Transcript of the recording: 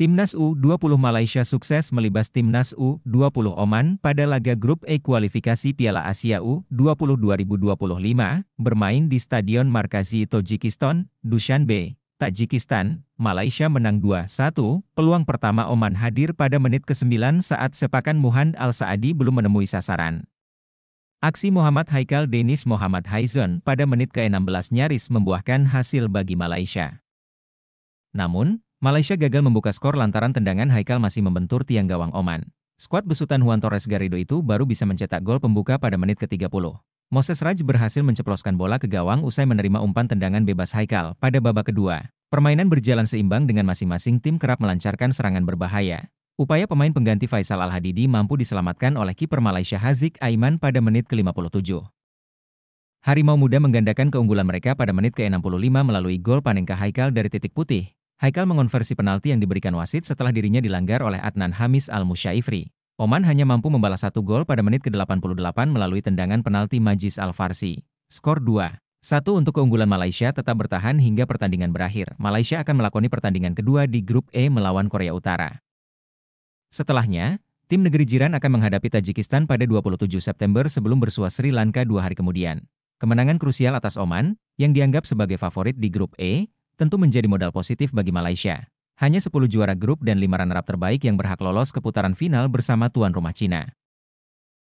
Timnas U20 Malaysia sukses melibas Timnas U20 Oman pada laga grup E kualifikasi Piala Asia U20 2025 bermain di Stadion Markazi Tajikistan, Dushanbe, Tajikistan. Malaysia menang 2-1. Peluang pertama Oman hadir pada menit ke-9 saat sepakan Muhan Al-Saadi belum menemui sasaran. Aksi Muhammad Haikal Denis Muhammad Haizon pada menit ke-16 nyaris membuahkan hasil bagi Malaysia. Namun, Malaysia gagal membuka skor lantaran tendangan Haikal masih membentur tiang gawang Oman. Skuad besutan Juan Torres Garrido itu baru bisa mencetak gol pembuka pada menit ke-30. Moses Raj berhasil menceploskan bola ke gawang usai menerima umpan tendangan bebas Haikal pada babak kedua. Permainan berjalan seimbang dengan masing-masing tim kerap melancarkan serangan berbahaya. Upaya pemain pengganti Faisal Al-Hadidi mampu diselamatkan oleh kiper Malaysia Haziq Aiman pada menit ke-57. Harimau Muda menggandakan keunggulan mereka pada menit ke-65 melalui gol panengka Haikal dari titik putih. Haikal mengonversi penalti yang diberikan wasit setelah dirinya dilanggar oleh Adnan Hamis al Mushaifri. Oman hanya mampu membalas satu gol pada menit ke-88 melalui tendangan penalti Majis Al-Farsi. Skor 2. Satu untuk keunggulan Malaysia tetap bertahan hingga pertandingan berakhir. Malaysia akan melakoni pertandingan kedua di grup E melawan Korea Utara. Setelahnya, tim negeri jiran akan menghadapi Tajikistan pada 27 September sebelum bersua Sri Lanka dua hari kemudian. Kemenangan krusial atas Oman, yang dianggap sebagai favorit di grup E, tentu menjadi modal positif bagi Malaysia. Hanya 10 juara grup dan 5 runner-up terbaik yang berhak lolos ke putaran final bersama tuan rumah Cina.